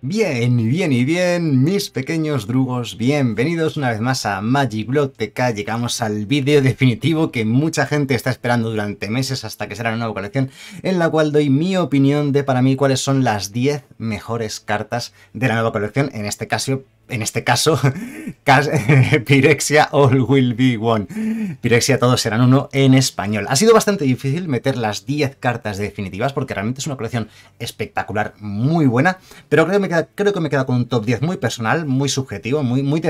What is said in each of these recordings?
Bien, bien y bien, mis pequeños drugos, bienvenidos una vez más a Magic Llegamos al vídeo definitivo que mucha gente está esperando durante meses hasta que será la nueva colección, en la cual doy mi opinión de para mí cuáles son las 10 mejores cartas de la nueva colección, en este caso en este caso, Pirexia All Will Be One. Pirexia Todos Serán Uno en español. Ha sido bastante difícil meter las 10 cartas definitivas porque realmente es una colección espectacular, muy buena, pero creo que me queda, creo que me queda con un top 10 muy personal, muy subjetivo, muy, muy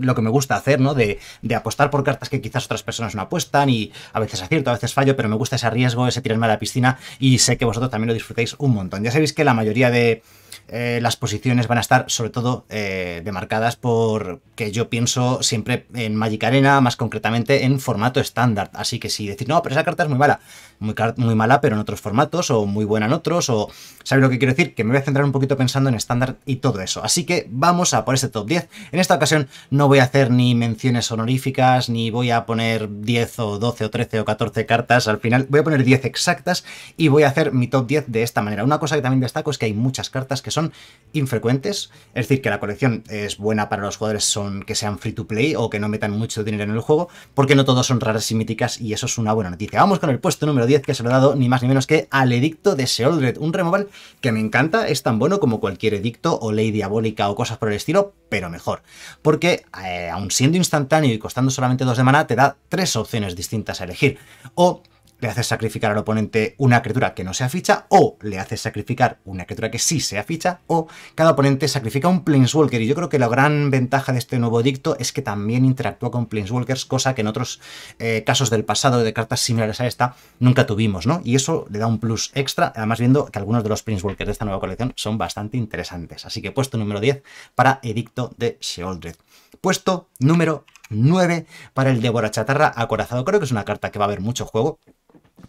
lo que me gusta hacer, ¿no? De, apostar por cartas que quizás otras personas no apuestan y a veces acierto, a veces fallo, pero me gusta ese riesgo, ese tirarme a la piscina y sé que vosotros también lo disfrutáis un montón. Ya sabéis que la mayoría de eh, las posiciones van a estar sobre todo eh, de manera marcadas por que yo pienso siempre en Magic Arena, más concretamente en formato estándar. Así que si decir, no, pero esa carta es muy mala, muy, muy mala, pero en otros formatos, o muy buena en otros, o ¿sabes lo que quiero decir? Que me voy a centrar un poquito pensando en estándar y todo eso. Así que vamos a por este top 10. En esta ocasión no voy a hacer ni menciones honoríficas, ni voy a poner 10 o 12 o 13 o 14 cartas. Al final voy a poner 10 exactas y voy a hacer mi top 10 de esta manera. Una cosa que también destaco es que hay muchas cartas que son infrecuentes, es decir, que la colección es buena para los jugadores son que sean free to play o que no metan mucho dinero en el juego, porque no todos son raras y míticas y eso es una buena noticia. Vamos con el puesto número 10 que se lo ha dado ni más ni menos que al edicto de Seoldred, un removal que me encanta, es tan bueno como cualquier edicto o ley diabólica o cosas por el estilo, pero mejor, porque eh, aun siendo instantáneo y costando solamente 2 de mana, te da tres opciones distintas a elegir. O le haces sacrificar al oponente una criatura que no sea ficha, o le haces sacrificar una criatura que sí sea ficha, o cada oponente sacrifica un Planeswalker. Y yo creo que la gran ventaja de este nuevo Edicto es que también interactúa con Planeswalkers, cosa que en otros eh, casos del pasado de cartas similares a esta nunca tuvimos, ¿no? Y eso le da un plus extra, además viendo que algunos de los Planeswalkers de esta nueva colección son bastante interesantes. Así que puesto número 10 para Edicto de Sheoldred. Puesto número 9 para el Débora Chatarra Acorazado. Creo que es una carta que va a haber mucho juego.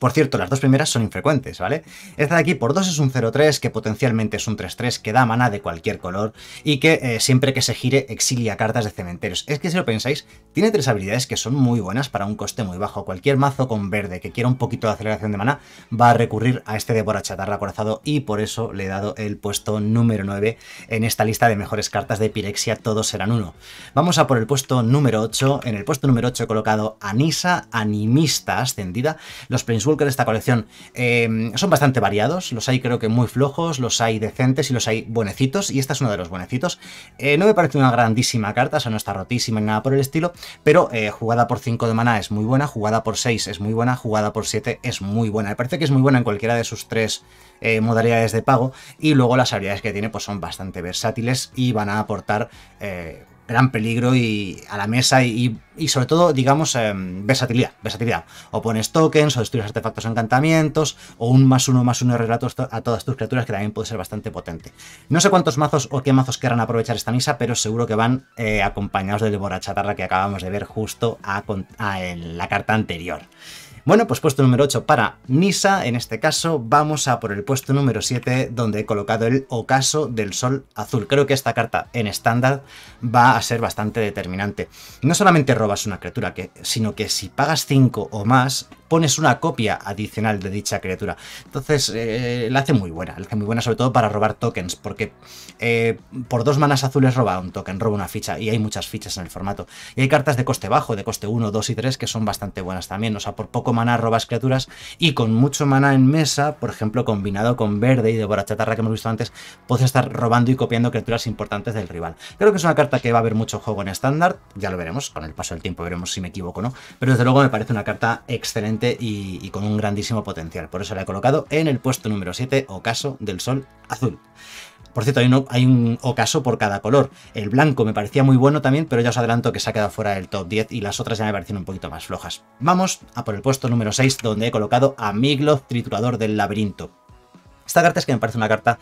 Por cierto, las dos primeras son infrecuentes, ¿vale? Esta de aquí por 2 es un 0-3, que potencialmente es un 3-3, que da mana de cualquier color y que eh, siempre que se gire exilia cartas de cementerios. Es que si lo pensáis, tiene tres habilidades que son muy buenas para un coste muy bajo. Cualquier mazo con verde que quiera un poquito de aceleración de mana va a recurrir a este de Chatarra corazado y por eso le he dado el puesto número 9 en esta lista de mejores cartas de Pirexia, todos serán uno. Vamos a por el puesto número 8. En el puesto número 8 he colocado Anisa Animista Ascendida. Los que de esta colección em, son bastante variados, los hay creo que muy flojos, los hay decentes y los hay buenecitos, y esta es uno de los buenecitos. Eh, no me parece una grandísima carta, o sea, no está rotísima ni nada por el estilo, pero eh, jugada por 5 de maná es muy buena, jugada por 6 es muy buena, jugada por 7 es muy buena. Me parece que es muy buena en cualquiera de sus tres eh, modalidades de pago, y luego las habilidades que tiene pues son bastante versátiles y van a aportar gran peligro y a la mesa y, sobre todo, digamos, em, versatilidad, versatilidad. O pones tokens, o destruyes artefactos o encantamientos, o un más uno más uno de relatos a todas tus criaturas, que también puede ser bastante potente. No sé cuántos mazos o qué mazos querrán aprovechar esta misa, pero seguro que van eh, acompañados del devorachatarra que acabamos de ver justo a, en la carta anterior. Bueno, pues puesto número 8 para Nisa, en este caso vamos a por el puesto número 7 donde he colocado el ocaso del sol azul. Creo que esta carta en estándar va a ser bastante determinante. No solamente robas una criatura, que, sino que si pagas 5 o más, pones una copia adicional de dicha criatura. Entonces, eh, la hace muy buena, la hace muy buena sobre todo para robar tokens, porque eh, por dos manas azules roba un token, roba una ficha, y hay muchas fichas en el formato. Y hay cartas de coste bajo, de coste 1, 2 y 3, que son bastante buenas también. O sea, por poco mana robas criaturas, y con mucho mana en mesa, por ejemplo, combinado con verde y de borrachatarra que hemos visto antes, puedes estar robando y copiando criaturas importantes del rival. Creo que es una carta que va a haber mucho juego en estándar, ya lo veremos, con el paso del tiempo veremos si me equivoco o no, pero desde luego me parece una carta excelente y, con un grandísimo potencial. Por eso la he colocado en el puesto número 7, Ocaso del Sol Azul. Por cierto, hay un, hay ocaso por cada color. El blanco me parecía muy bueno también, pero ya os adelanto que se ha quedado fuera del top 10 y las otras ya me parecen un poquito más flojas. Vamos a por el puesto número 6, donde he colocado a Migloth, Triturador del Laberinto. Esta carta es que me parece una carta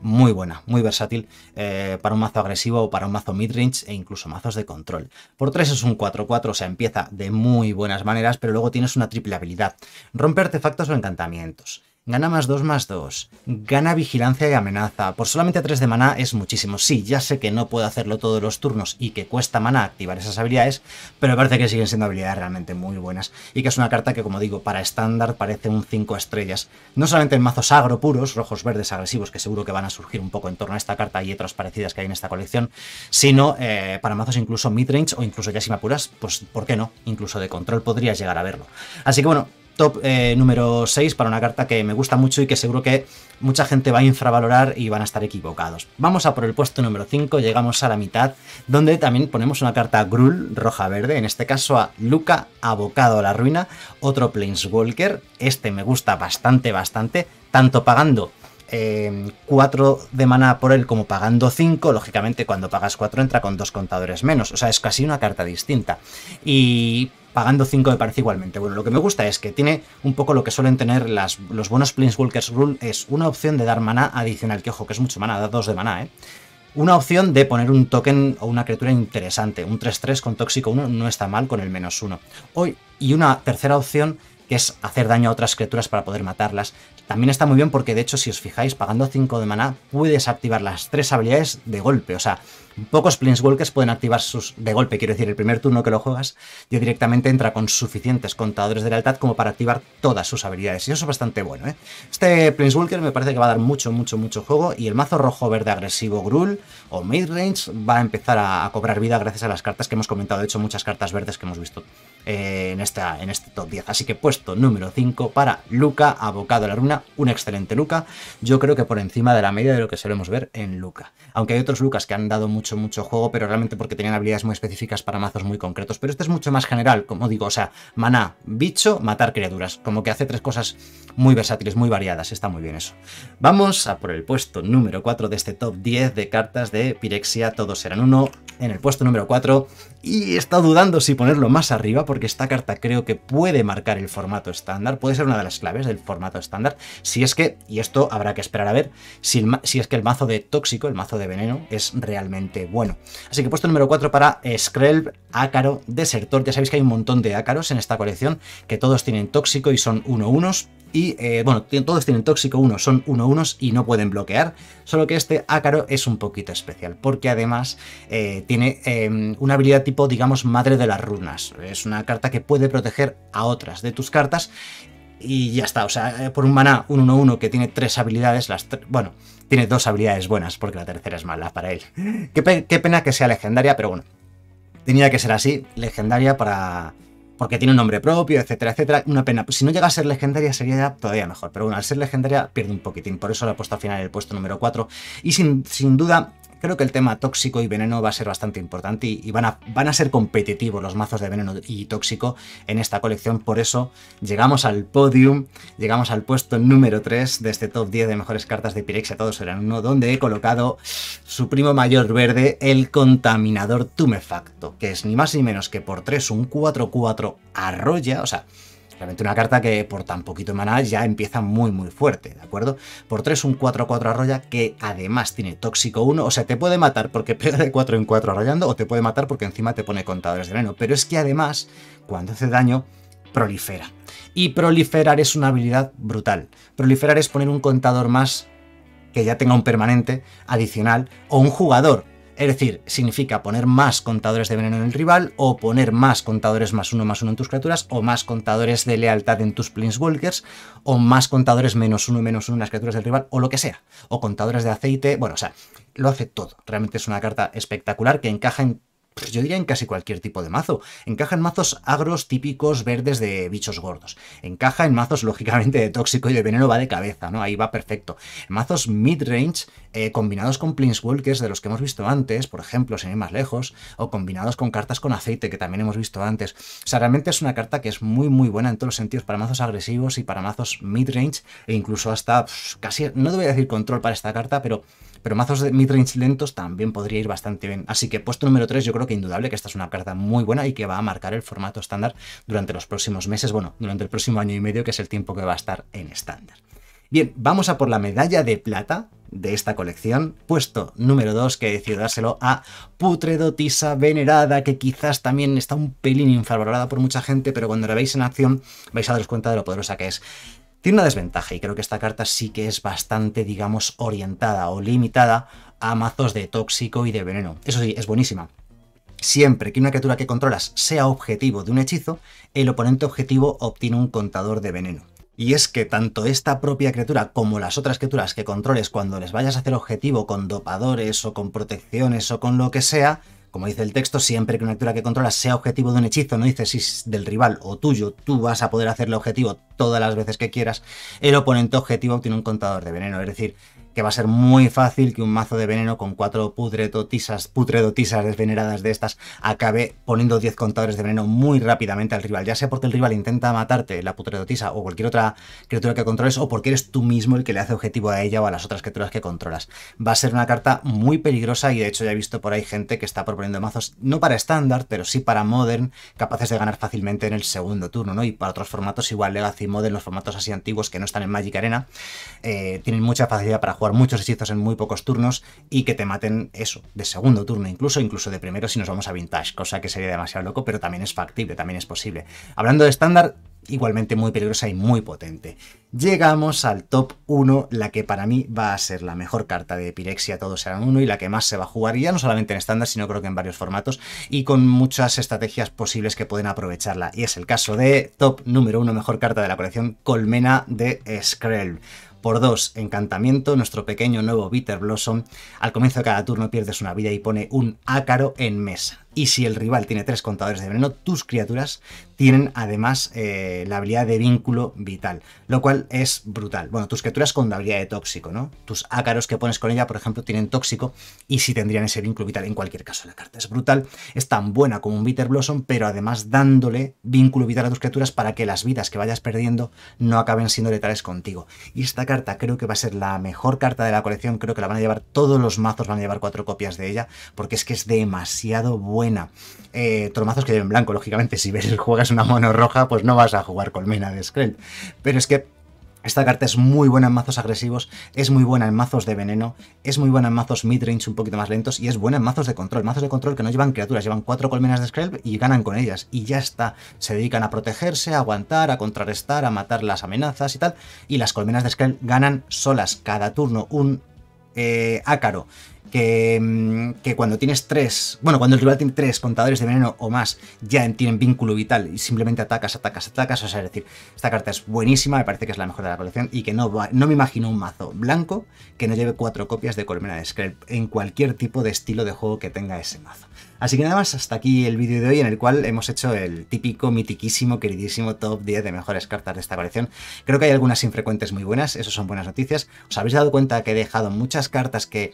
muy buena, muy versátil eh, para un mazo agresivo o para un mazo midrange e incluso mazos de control. Por 3 es un 4-4, o sea, empieza de muy buenas maneras, pero luego tienes una triple habilidad. Rompe artefactos o encantamientos. Gana más 2 más 2. Gana vigilancia y amenaza. Por solamente 3 de maná es muchísimo. Sí, ya sé que no puedo hacerlo todos los turnos y que cuesta maná activar esas habilidades, pero me parece que siguen siendo habilidades realmente muy buenas. Y que es una carta que, como digo, para estándar parece un 5 estrellas. No solamente en mazos agro puros, rojos verdes agresivos, que seguro que van a surgir un poco en torno a esta carta y otras parecidas que hay en esta colección, sino eh, para mazos incluso midrange o incluso ya puras. pues ¿por qué no? Incluso de control podrías llegar a verlo. Así que bueno, top eh, número 6 para una carta que me gusta mucho y que seguro que mucha gente va a infravalorar y van a estar equivocados. Vamos a por el puesto número 5, llegamos a la mitad, donde también ponemos una carta Gruul roja-verde, en este caso a Luca Abocado a la Ruina, otro Planeswalker, este me gusta bastante, bastante, tanto pagando 4 eh, de mana por él como pagando 5, lógicamente cuando pagas 4 entra con dos contadores menos, o sea, es casi una carta distinta. Y pagando 5 me parece igualmente. Bueno, lo que me gusta es que tiene un poco lo que suelen tener las, los buenos Planeswalkers Rule, es una opción de dar maná adicional, que ojo, que es mucho mana. da 2 de maná, ¿eh? Una opción de poner un token o una criatura interesante, un 3-3 con tóxico 1 no está mal con el menos 1. Y una tercera opción que es hacer daño a otras criaturas para poder matarlas. También está muy bien porque de hecho si os fijáis, pagando 5 de maná puedes activar las 3 habilidades de golpe, o sea, Pocos Planeswalkers pueden activar sus de golpe, quiero decir, el primer turno que lo juegas ya directamente entra con suficientes contadores de lealtad como para activar todas sus habilidades, y eso es bastante bueno, ¿eh? Este Planeswalker me parece que va a dar mucho, mucho, mucho juego, y el mazo rojo-verde agresivo Gruul o Midrange va a empezar a, cobrar vida gracias a las cartas que hemos comentado, de hecho muchas cartas verdes que hemos visto eh, en, esta, en este top 10, así que puesto número 5 para Luca, abocado a la runa, un excelente Luca, yo creo que por encima de la media de lo que solemos ver en Luca, aunque hay otros Lucas que han dado mucho mucho, juego, pero realmente porque tenían habilidades muy específicas para mazos muy concretos. Pero este es mucho más general, como digo, o sea, maná, bicho, matar criaturas. Como que hace tres cosas muy versátiles, muy variadas, está muy bien eso. Vamos a por el puesto número 4 de este top 10 de cartas de Pirexia, todos eran uno, en el puesto número 4, y he estado dudando si ponerlo más arriba, porque esta carta creo que puede marcar el formato estándar, puede ser una de las claves del formato estándar, si es que, y esto habrá que esperar a ver, si es que el mazo de tóxico, el mazo de veneno, es realmente bueno. Así que puesto número 4 para Skrelb, Ácaro, Desertor. Ya sabéis que hay un montón de ácaros en esta colección, que todos tienen tóxico y son 1 1 y eh, bueno, todos tienen tóxico 1, son 1 uno y no pueden bloquear, solo que este ácaro es un poquito especial, porque además eh, tiene em, una habilidad tipo, digamos, madre de las runas. Es una carta que puede proteger a otras de tus cartas y ya está. O sea, eh, por un maná, 1 1-1 que tiene tres habilidades, las bueno, tiene dos habilidades buenas porque la tercera es mala para él. Qué, pena que sea legendaria, pero bueno, tenía que ser así, legendaria para... Porque tiene un nombre propio, etcétera, etcétera. Una pena. Si no llega a ser legendaria sería todavía mejor. Pero bueno, al ser legendaria pierde un poquitín. Por eso la he puesto al final el puesto número 4. Y sin, sin duda creo que el tema tóxico y veneno va a ser bastante importante y, van, a, van a ser competitivos los mazos de veneno y tóxico en esta colección. Por eso llegamos al podium, llegamos al puesto número 3 de este top 10 de mejores cartas de Pirexia, todos serán uno, donde he colocado su primo mayor verde, el contaminador tumefacto, que es ni más ni menos que por 3 un 4-4 arroya, o sea, Realmente una carta que por tan poquito maná ya empieza muy muy fuerte, ¿de acuerdo? Por 3 un 4-4 arroya que además tiene tóxico 1, o sea, te puede matar porque pega de 4 en 4 arrollando o te puede matar porque encima te pone contadores de veneno, pero es que además cuando hace daño prolifera. Y proliferar es una habilidad brutal. Proliferar es poner un contador más que ya tenga un permanente adicional o un jugador es decir, significa poner más contadores de veneno en el rival, o poner más contadores más uno más uno en tus criaturas, o más contadores de lealtad en tus Planeswalkers, o más contadores menos uno menos uno en las criaturas del rival, o lo que sea. O contadores de aceite, bueno, o sea, lo hace todo. Realmente es una carta espectacular que encaja en pues yo diría en casi cualquier tipo de mazo. Encaja en mazos agros típicos verdes de bichos gordos. Encaja en mazos, lógicamente, de tóxico y de veneno va de cabeza, ¿no? Ahí va perfecto. mazos mid-range, eh, combinados con Planeswalkers de los que hemos visto antes, por ejemplo, sin ir más lejos, o combinados con cartas con aceite que también hemos visto antes. O sea, realmente es una carta que es muy, muy buena en todos los sentidos para mazos agresivos y para mazos mid-range, e incluso hasta pues, casi, no a decir control para esta carta, pero, pero mazos de mid-range lentos también podría ir bastante bien. Así que puesto número 3 yo creo que indudable que esta es una carta muy buena y que va a marcar el formato estándar durante los próximos meses, bueno, durante el próximo año y medio, que es el tiempo que va a estar en estándar. Bien, vamos a por la medalla de plata de esta colección, puesto número 2, que he decidido dárselo a Putredotisa Venerada, que quizás también está un pelín infravalorada por mucha gente, pero cuando la veis en acción vais a daros cuenta de lo poderosa que es. Tiene una desventaja y creo que esta carta sí que es bastante, digamos, orientada o limitada a mazos de tóxico y de veneno. Eso sí, es buenísima, Siempre que una criatura que controlas sea objetivo de un hechizo, el oponente objetivo obtiene un contador de veneno. Y es que tanto esta propia criatura como las otras criaturas que controles cuando les vayas a hacer objetivo con dopadores o con protecciones o con lo que sea, como dice el texto, siempre que una criatura que controlas sea objetivo de un hechizo, no dice si es del rival o tuyo, tú vas a poder hacerle objetivo todas las veces que quieras, el oponente objetivo obtiene un contador de veneno. Es decir, va a ser muy fácil que un mazo de veneno con cuatro putredotisas, putredotisas desveneradas de estas acabe poniendo 10 contadores de veneno muy rápidamente al rival, ya sea porque el rival intenta matarte la putredotisa o cualquier otra criatura que controles o porque eres tú mismo el que le hace objetivo a ella o a las otras criaturas que controlas. Va a ser una carta muy peligrosa y de hecho ya he visto por ahí gente que está proponiendo mazos no para estándar, pero sí para modern, capaces de ganar fácilmente en el segundo turno, ¿no? Y para otros formatos igual Legacy Modern, los formatos así antiguos que no están en Magic Arena, eh, tienen mucha facilidad para jugar muchos hechizos en muy pocos turnos y que te maten eso, de segundo turno incluso, incluso de primero si nos vamos a vintage, cosa que sería demasiado loco, pero también es factible, también es posible. Hablando de estándar, igualmente muy peligrosa y muy potente. Llegamos al top 1, la que para mí va a ser la mejor carta de Epirexia, todos serán uno, y la que más se va a jugar, ya no solamente en estándar, sino creo que en varios formatos, y con muchas estrategias posibles que pueden aprovecharla. Y es el caso de top número 1, mejor carta de la colección, Colmena de Skrell. Por dos, encantamiento, nuestro pequeño nuevo Bitter Blossom. Al comienzo de cada turno pierdes una vida y pone un ácaro en mesa. Y si el rival tiene tres contadores de veneno, tus criaturas tienen además eh, la habilidad de vínculo vital, lo cual es brutal. Bueno, tus criaturas con la habilidad de tóxico, ¿no? Tus ácaros que pones con ella, por ejemplo, tienen tóxico y si tendrían ese vínculo vital. En cualquier caso, la carta es brutal, es tan buena como un Bitter Blossom, pero además dándole vínculo vital a tus criaturas para que las vidas que vayas perdiendo no acaben siendo letales contigo. Y esta carta creo que va a ser la mejor carta de la colección, creo que la van a llevar todos los mazos, van a llevar cuatro copias de ella, porque es que es demasiado buena buena. Eh, tromazos que lleven blanco, lógicamente, si ves, juegas una mono roja, pues no vas a jugar colmena de Skrull. Pero es que esta carta es muy buena en mazos agresivos, es muy buena en mazos de veneno, es muy buena en mazos midrange un poquito más lentos y es buena en mazos de control. Mazos de control que no llevan criaturas, llevan cuatro colmenas de Skrull y ganan con ellas. Y ya está. Se dedican a protegerse, a aguantar, a contrarrestar, a matar las amenazas y tal. Y las colmenas de Skrull ganan solas cada turno un eh, ácaro que, mm, que, cuando tienes tres, bueno, cuando el rival tiene tres contadores de veneno o más, ya tienen vínculo vital y simplemente atacas, atacas, atacas. O sea, es decir, esta carta es buenísima, me parece que es la mejor de la colección y que no, no me imagino un mazo blanco que no lleve cuatro copias de Colmena de Scrap en cualquier tipo de estilo de juego que tenga ese mazo. Así que nada más, hasta aquí el vídeo de hoy en el cual hemos hecho el típico, mitiquísimo, queridísimo top 10 de mejores cartas de esta colección. Creo que hay algunas infrecuentes muy buenas, eso son buenas noticias. Os habéis dado cuenta que he dejado muchas cartas que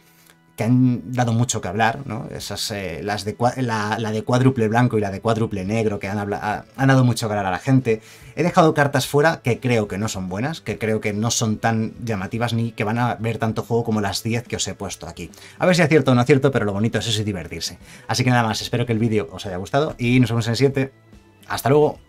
que han dado mucho que hablar, ¿no? Esas, eh, las de, la, de cuádruple blanco y la de cuádruple negro, que han, han dado mucho que hablar a la gente. He dejado cartas fuera que creo que no son buenas, que creo que no son tan llamativas ni que van a ver tanto juego como las 10 que os he puesto aquí. A ver si acierto o no acierto, pero lo bonito es eso y divertirse. Así que nada más, espero que el vídeo os haya gustado y nos vemos en el siguiente. ¡Hasta luego!